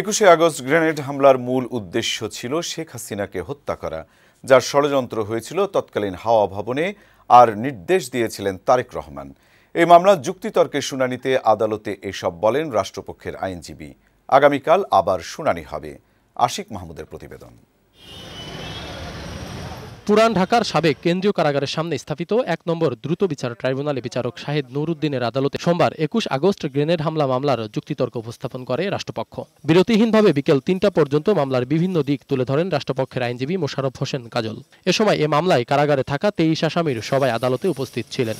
একুশে August grenade হামলার মূল উদ্দেশ্য ছিল শেখ হাসিনাকে হত্যা করা যার ষড়যন্ত্র হয়েছিল তৎকালীন হাওয়া ভবনে আর নির্দেশ দিয়েছিলেন তারেক রহমান এই মামলা যুক্তিতর্কের শুনানিতে আদালতে এসব বলেন রাষ্ট্রপক্ষের আইনজীবী আগামীকাল আবার শুনানি হবে আশিক মাহমুদের প্রতিবেদন পুরান ঢাকার সাবেক কেন্দ্রীয় কারাগারের সামনে স্থাপিত এক নম্বর দ্রুত বিচার ট্রাইব্যুনালে বিচারক শাহেদ নুরুদ্দিনের আদালতে সোমবার একুশ আগস্ট গ্রেনেড হামলা মামলার যুক্তিতর্ক উপস্থাপন করে রাষ্ট্রপক্ষ বিরতিহীনভাবে বিকেল তিনটা পর্যন্ত মামলার বিভিন্ন দিক তুলে ধরেন রাষ্ট্রপক্ষের আইনজীবী মোশারফ হোসেন কাজল এ সময় এ মামলায় কারাগারে থাকা তেইশ আসামির সবাই আদালতে উপস্থিত ছিলেন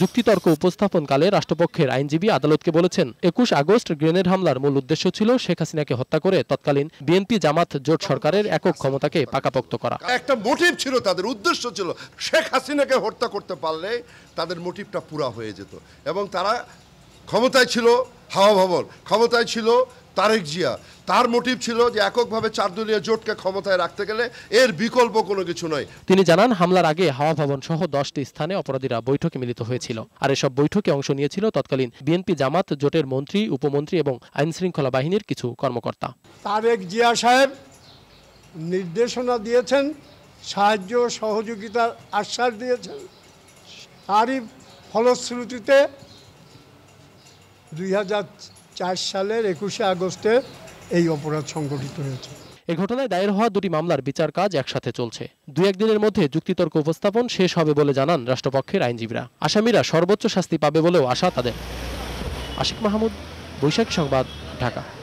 যুক্তিতর্ক উপস্থাপনকালে রাষ্ট্রপক্ষের আইনজীবী আদালতকে বলেছেন একুশ আগস্ট গ্রেনেড হামলার মূল উদ্দেশ্য ছিল শেখ হাসিনাকে হত্যা করে তৎকালীন বিএনপি জামাত জোট সরকারের একক ক্ষমতাকে পাকাপোক্ত করা একটা মোটিভ ছিল তাদের উদ্দেশ্য ছিল শেখ হাসিনাকে হত্যা করতে পারলে তাদের মোটিভটা পুরা হয়ে যেত এবং তারা ক্ষমতায় ছিল হাওয়া ভবন ক্ষমতায় ছিল তারেক জিয়া তার মোটিভ ছিল যে এককভাবে চারদলীয় জোটকে ক্ষমতায় রাখতে গেলে এর বিকল্প কোনো কিছু নয় তিনি জানান হামলার আগে হাওয়া ভবন সহ দশটি স্থানে অপরাধীরা বৈঠকে মিলিত হয়েছিল আর এসব বৈঠকে অংশ নিয়েছিল তৎকালীন বিএনপি জামাত জোটের মন্ত্রী উপমন্ত্রী এবং আইন শৃঙ্খলা বাহিনীর কিছু কর্মকর্তা তারেক জিয়া সাহেব নির্দেশনা দিয়েছেন সাহায্য সহযোগিতার আশ্বাস দিয়েছেন তারই ফলশ্রুতিতে দুই সালের একুশে আগস্টে এই অপরাধ সংঘটিত হয়েছে এ ঘটনায় দায়ের হওয়া দুটি মামলার বিচার কাজ একসাথে চলছে দু একদিনের মধ্যে যুক্তিতর্ক উপস্থাপন শেষ হবে বলে জানান রাষ্ট্রপক্ষের আইনজীবীরা আসামিরা সর্বোচ্চ শাস্তি পাবে বলেও আশা তাদের আশিক মাহমুদ বৈশাখ সংবাদ ঢাকা